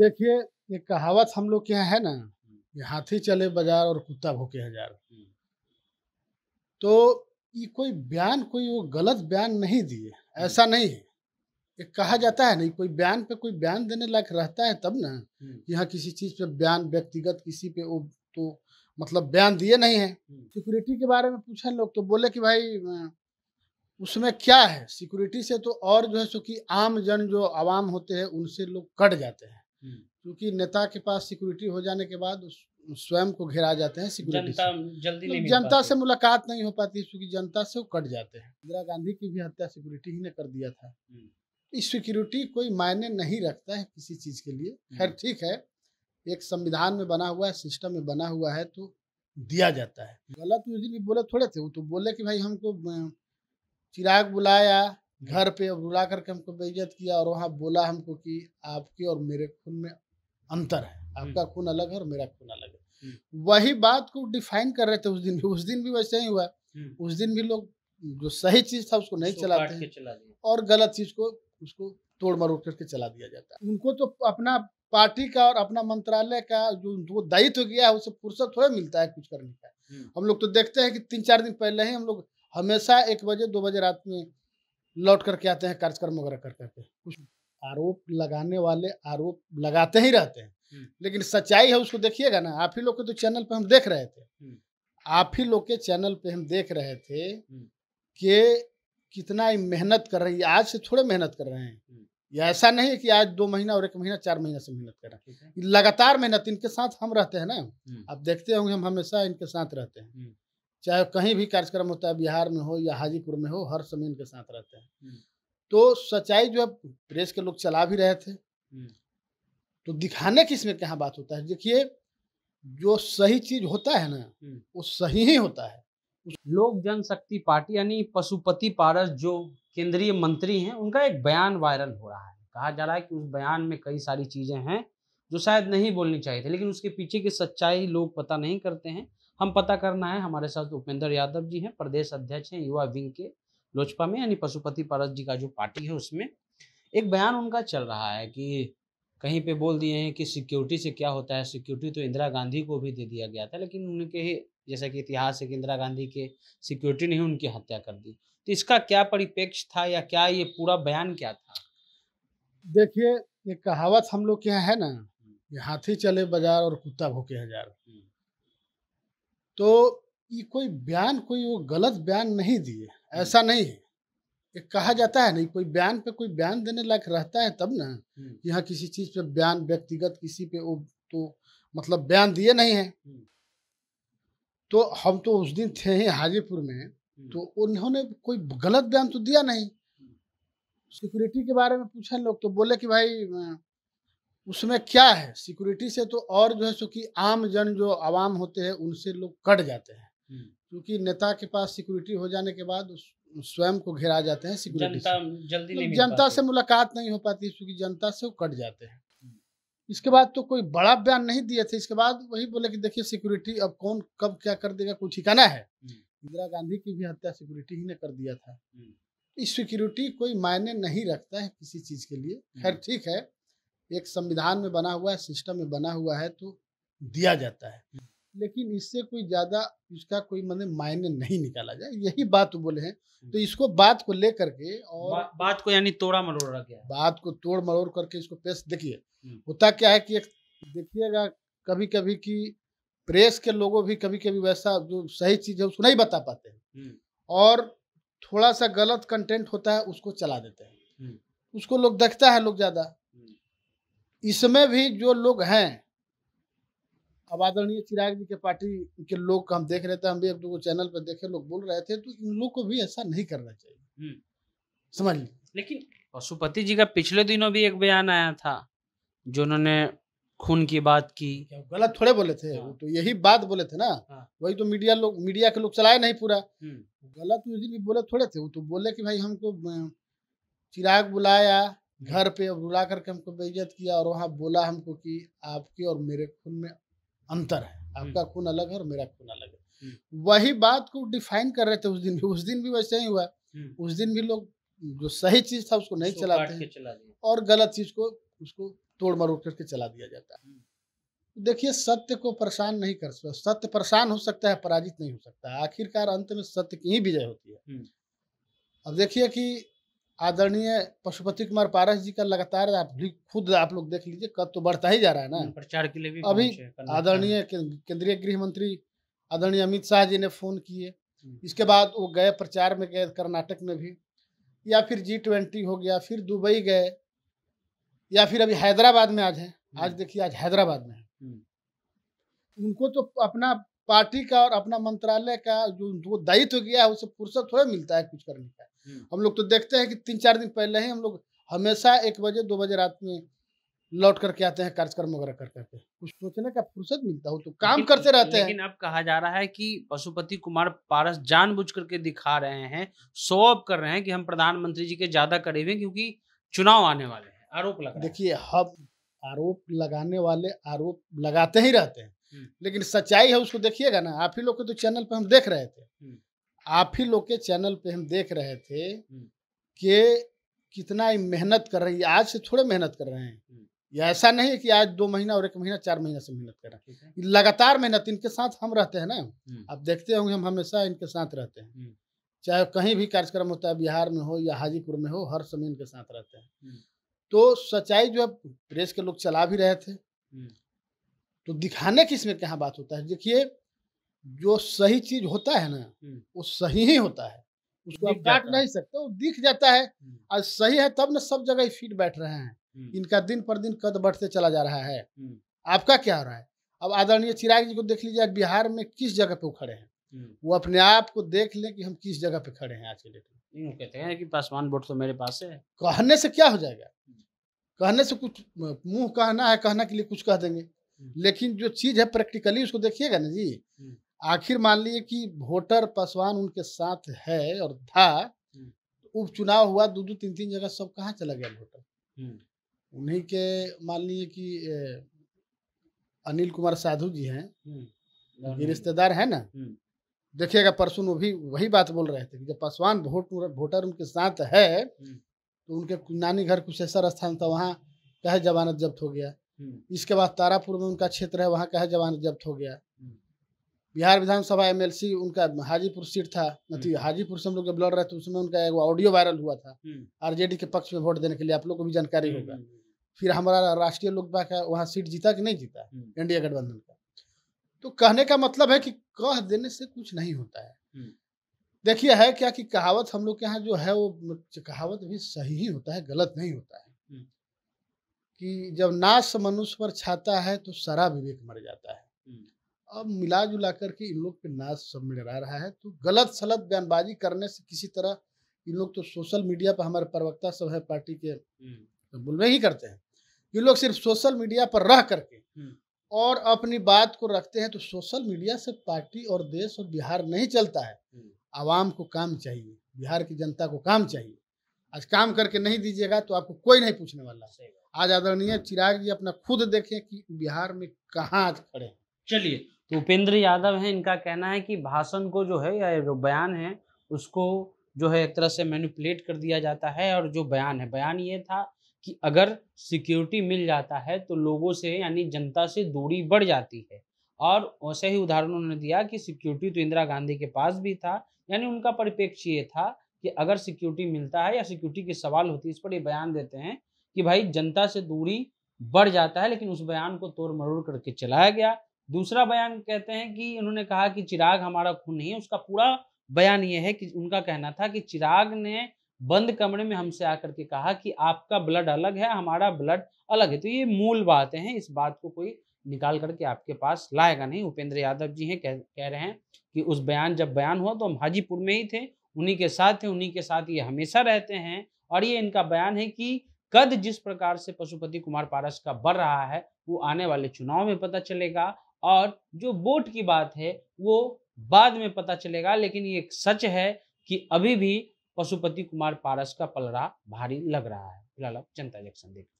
देखिए ये कहावत हम लोग के यहाँ है ना कि हाथी चले बाजार और कुत्ता भूखे हजार हम्म। तो ये कोई बयान कोई वो गलत बयान नहीं दिए ऐसा हम्म। नहीं है ये कहा जाता है नहीं कोई बयान पे कोई बयान देने लायक रहता है तब ना हम्म। यहाँ किसी चीज़ पे बयान व्यक्तिगत किसी पे वो तो मतलब बयान दिए नहीं है सिक्योरिटी के बारे में पूछा लोग तो बोले कि भाई उसमें क्या है सिक्योरिटी से तो और जो है सो कि आम जन जो आवाम होते हैं उनसे लोग कट जाते हैं हम्म। क्योंकि नेता के पास सिक्योरिटी हो जाने के बाद स्वयं को घेरा जाते हैं सिक्योरिटी जनता जल्दी मतलब नहीं जनता से मुलाकात नहीं हो पाती क्योंकि जनता से वो कट जाते हैं इंदिरा गांधी की भी हत्या सिक्योरिटी ही ने कर दिया था हम्म। इस सिक्योरिटी कोई मायने नहीं रखता है किसी चीज़ के लिए हम्म। खैर ठीक है एक संविधान में बना हुआ है सिस्टम में बना हुआ है तो दिया जाता है गलत उस दिन बोले थोड़े थे वो तो बोले कि भाई हमको चिराग बुलाया घर पे बुला करके हमको बेइज्जत किया और वहाँ बोला हमको कि आपके और मेरे खून में अंतर है हम्म। आपका खून अलग है और मेरा खून अलग है हम्म। वही बात को डिफाइन कर रहे थे उस दिन भी उस दिन भी वैसे ही हुआ हम्म। उस दिन भी लोग जो सही चीज था उसको नहीं चलाते हैं चला और गलत चीज को उसको तोड़ मरोड़ करके चला दिया जाता है उनको तो अपना पार्टी का और अपना मंत्रालय का जो वो दायित्व गया है उससे फुर्सत थोड़ा मिलता है कुछ करने का हम लोग तो देखते हैं कि तीन चार दिन पहले ही हम लोग हमेशा एक बजे दो बजे रात में लौट करके आते हैं कार्यक्रम वगैरह कर करके कुछ आरोप लगाने वाले आरोप लगाते ही रहते हैं लेकिन सच्चाई है उसको देखिएगा ना आप ही लोग के तो चैनल पे हम देख रहे थे आप ही लोग के चैनल पे हम देख रहे थे कि कितना मेहनत कर रही है आज से थोड़े मेहनत कर रहे हैं या ऐसा नहीं है कि आज दो महीना और एक महीना चार महीना से मेहनत कर रहे हैं लगातार मेहनत इनके साथ हम रहते हैं ना आप देखते होंगे हम हमेशा इनके साथ रहते हैं चाहे कहीं भी कार्यक्रम होता है बिहार में हो या हाजीपुर में हो हर समय इनके साथ रहते हैं तो सच्चाई जो है प्रेस के लोग चला भी रहे थे तो दिखाने की इसमें क्या बात होता है देखिए जो सही चीज होता है ना वो सही ही होता है लोक जनशक्ति पार्टी यानी पशुपति पारस जो केंद्रीय मंत्री हैं उनका एक बयान वायरल हो रहा है कहा जा रहा है कि उस बयान में कई सारी चीजें हैं जो शायद नहीं बोलनी चाहिए थी लेकिन उसके पीछे की सच्चाई लोग पता नहीं करते हैं हम पता करना है हमारे साथ उपेंद्र यादव जी हैं प्रदेश अध्यक्ष हैं युवा विंग के लोजपा में यानी पशुपति पारस जी का जो पार्टी है उसमें एक बयान उनका चल रहा है कि कहीं पे बोल दिए हैं कि सिक्योरिटी से क्या होता है सिक्योरिटी तो इंदिरा गांधी को भी दे दिया गया था लेकिन उनके जैसा कि इतिहास है कि इंदिरा गांधी के सिक्योरिटी ने ही उनकी हत्या कर दी तो इसका क्या परिपेक्ष था या क्या ये पूरा बयान क्या था देखिए ये कहावत हम लोग के यहाँ है ना हाथी चले बाजार और कुत्ता भूखे हजार हम्म। तो ये कोई बयान कोई वो गलत बयान नहीं दिए ऐसा नहीं है ये कहा जाता है नहीं कोई बयान पे कोई बयान देने लायक रहता है तब ना कि हाँ, किसी चीज़ पे बयान व्यक्तिगत किसी पे वो तो मतलब बयान दिए नहीं है तो हम तो उस दिन थे ही हाजीपुर में तो उन्होंने कोई गलत बयान तो दिया नहीं सिक्योरिटी के बारे में पूछा लोग तो बोले कि भाई उसमें क्या है सिक्योरिटी से तो और जो है सो कि आम जन जो आवाम होते हैं उनसे लोग कट जाते हैं हम्म। क्योंकि नेता के पास सिक्योरिटी हो जाने के बाद स्वयं को घेरा जाते हैं सिक्योरिटी जनता, से जल्दी नहीं तो जनता से मुलाकात नहीं हो पाती क्योंकि जनता से वो कट जाते हैं हम्म। इसके बाद तो कोई बड़ा बयान नहीं दिए थे इसके बाद वही बोले कि देखिए सिक्योरिटी अब कौन कब क्या कर देगा कुछ ठिकाना है हम्म। इंदिरा गांधी की भी हत्या सिक्योरिटी ही ने कर दिया था इस सिक्योरिटी कोई मायने नहीं रखता है किसी चीज के लिए खैर ठीक है एक संविधान में बना हुआ है सिस्टम में बना हुआ है तो दिया जाता है हम्म। लेकिन इससे कोई ज़्यादा इसका कोई मतलब मायने नहीं निकाला जाए यही बात बोले हैं तो हम्म। इसको बात को लेकर के और बा, बात को यानी तोड़ा मरोड़ रखे बात को तोड़ मरोड़ करके इसको पेश देखिए हम्म। होता क्या है कि एक देखिएगा कभी कभी कि प्रेस के लोगों भी कभी कभी वैसा जो सही चीज़ है उसको नहीं बता पाते हैं और थोड़ा सा गलत कंटेंट होता है उसको चला देते हैं उसको लोग देखता है लोग ज़्यादा इसमें भी जो लोग हैं अब आदरणीय चिराग जी के पार्टी के लोग हम देख रहे थे हम भी एक दो चैनल पर देखे लोग बोल रहे थे तो इन लोग को भी ऐसा नहीं करना चाहिए हम्म। समझ ली लेकिन पशुपति जी का पिछले दिनों भी एक बयान आया था जो उन्होंने खून की बात की गलत थोड़े बोले थे हाँ। वो तो यही बात बोले थे ना हाँ। वही तो मीडिया लोग मीडिया के लोग चलाए नहीं पूरा हम्म। गलत भी बोले थोड़े थे वो तो बोले कि भाई हमको चिराग बुलाया घर पे बुला करके हमको बेइज्जत किया और वहाँ बोला हमको कि आपके और मेरे खून में अंतर है आपका खून अलग है और मेरा खून अलग है वही बात को डिफाइन कर रहे थे उस दिन भी उस दिन भी वैसे ही हुआ उस दिन भी लोग जो सही चीज था उसको नहीं चलाते हैं चला और गलत चीज को उसको तोड़ मरोड़ करके चला दिया जाता है देखिए सत्य को परेशान नहीं कर सकता सत्य परेशान हो सकता है पराजित नहीं हो सकता आखिरकार अंत में सत्य की ही विजय होती है अब देखिए कि आदरणीय पशुपति कुमार पारस जी का लगातार आप भी खुद आप लोग देख लीजिए कद तो बढ़ता ही जा रहा है ना हम्म, प्रचार के लिए भी अभी आदरणीय केंद्रीय गृह मंत्री आदरणीय अमित शाह जी ने फोन किए हम्म। इसके बाद वो गए प्रचार में गए कर्नाटक में भी या फिर जी ट्वेंटी हो गया फिर दुबई गए या फिर अभी हैदराबाद में आज है हम्म। आज देखिए आज हैदराबाद में है उनको तो अपना पार्टी का और अपना मंत्रालय का जो दायित्व तो गया है उसे फुर्सत थोड़ा मिलता है कुछ करने का हम्म। हम लोग तो देखते हैं कि तीन चार दिन पहले ही हम लोग हमेशा एक बजे दो बजे रात में लौट करके आते हैं कार्यक्रम वगैरह कर करके कुछ सोचने का फुर्सत मिलता हो तो काम करते रहते हैं लेकिन अब कहा जा रहा है कि पशुपति कुमार पारस बुझ करके दिखा रहे हैं शो अप कर रहे हैं कि हम प्रधानमंत्री जी के ज्यादा करीब हैं क्योंकि चुनाव आने वाले हैं आरोप लगा देखिए हम आरोप लगाने वाले आरोप लगाते ही रहते हैं हम्म। लेकिन सच्चाई है उसको देखिएगा ना आप ही लोग के तो चैनल पर हम देख रहे थे हम्म। आप ही लोग के चैनल पे हम देख रहे थे हम्म। कि कितना मेहनत कर रही है आज से थोड़े मेहनत कर रहे हैं हम्म। या ऐसा नहीं है कि आज दो महीना और एक महीना चार महीना से मेहनत कर रहे हैं लगातार मेहनत इनके साथ हम रहते हैं ना हम्म। आप देखते होंगे हम हमेशा इनके साथ रहते हैं चाहे कहीं भी कार्यक्रम होता है बिहार में हो या हाजीपुर में हो हर समय इनके साथ रहते हैं तो सच्चाई जो है प्रेस के लोग चला भी रहे थे तो दिखाने की इसमें क्या बात होता है देखिए जो सही चीज होता है ना वो सही ही होता है उसको आप काट नहीं सकते वो दिख जाता है आज सही है तब ना सब जगह फिट बैठ रहे हैं इनका दिन पर दिन कद बढ़ते चला जा रहा है आपका क्या हो रहा है अब आदरणीय चिराग जी को देख लीजिए आज बिहार में किस जगह पे वो खड़े हैं वो अपने आप को देख लें कि हम किस जगह पे खड़े हैं आज के डेट में कहते हैं कि पासवान वोट तो मेरे पास है कहने से क्या हो जाएगा कहने से कुछ मुंह कहना है कहना के लिए कुछ कह देंगे लेकिन जो चीज है प्रैक्टिकली उसको देखिएगा ना जी आखिर मान लीजिए कि वोटर पासवान उनके साथ है और था उपचुनाव हुआ दो दो तीन तीन जगह सब कहाँ चला गया वोटर उन्हीं के मान लीजिए कि अनिल कुमार साधु जी हैं ये रिश्तेदार है ना देखिएगा परसों वो भी वही बात बोल रहे थे कि जब पासवान वोटर उनके साथ है तो उनके नानी घर कुशेश्वर स्थान था वहाँ कहे जमानत जब्त हो गया इसके बाद तारापुर में उनका क्षेत्र है वहाँ कहे जमानत जब्त हो गया बिहार विधानसभा एम उनका हाजीपुर सीट था नहीं तो हम्म। हाजीपुर से हम लोग जब लड़ रहे थे उसमें उनका एक ऑडियो वायरल हुआ था हम्म। आरजेडी के पक्ष में वोट देने के लिए आप लोग को भी जानकारी हम्म, होगा फिर हमारा राष्ट्रीय लोक बाग है वहाँ सीट जीता कि नहीं जीता एनडीए गठबंधन का तो कहने का मतलब है कि कह देने से कुछ नहीं होता है देखिए है क्या कि कहावत हम लोग के यहाँ जो है वो मतलब कहावत भी सही ही होता है गलत नहीं होता है कि जब नाश मनुष्य पर छाता है तो सारा विवेक मर जाता है अब मिला जुला करके इन लोग के नाच सब मिला रहा है तो गलत सलत बयानबाजी करने से किसी तरह इन लोग तो सोशल मीडिया पर हमारे प्रवक्ता सब है पार्टी के हम्म। तो बुलवे ही करते हैं ये लोग सिर्फ सोशल मीडिया पर रह करके हम्म। और अपनी बात को रखते हैं तो सोशल मीडिया से पार्टी और देश और बिहार नहीं चलता है हम्म। आवाम को काम चाहिए बिहार की जनता को काम चाहिए आज काम करके नहीं दीजिएगा तो आपको कोई नहीं पूछने वाला आज आदरणीय चिराग जी अपना खुद देखें कि बिहार में कहाँ आज खड़े चलिए तो उपेंद्र यादव हैं इनका कहना है कि भाषण को जो है या जो बयान है उसको जो है एक तरह से मैनिपुलेट कर दिया जाता है और जो बयान है बयान ये था कि अगर सिक्योरिटी मिल जाता है तो लोगों से यानी जनता से दूरी बढ़ जाती है और वैसे ही उदाहरण उन्होंने दिया कि सिक्योरिटी तो इंदिरा गांधी के पास भी था यानी उनका परिप्रेक्ष्य ये था कि अगर सिक्योरिटी मिलता है या सिक्योरिटी के सवाल होती है इस पर ये बयान देते हैं कि भाई जनता से दूरी बढ़ जाता है लेकिन उस बयान को तोड़ मरोड़ करके चलाया गया दूसरा बयान कहते हैं कि उन्होंने कहा कि चिराग हमारा खून नहीं है उसका पूरा बयान ये है कि उनका कहना था कि चिराग ने बंद कमरे में हमसे आकर के कहा कि आपका ब्लड अलग है हमारा ब्लड अलग है तो ये मूल बातें हैं इस बात को कोई निकाल करके आपके पास लाएगा नहीं उपेंद्र यादव जी हैं कह, कह रहे हैं कि उस बयान जब बयान हुआ तो हम हाजीपुर में ही थे उन्हीं के साथ थे उन्हीं के साथ ये हमेशा रहते हैं और ये इनका बयान है कि कद जिस प्रकार से पशुपति कुमार पारस का बढ़ रहा है वो आने वाले चुनाव में पता चलेगा और जो बोट की बात है वो बाद में पता चलेगा लेकिन ये सच है कि अभी भी पशुपति कुमार पारस का पलड़ा भारी लग रहा है फिलहाल अब जनता इलेक्शन देखें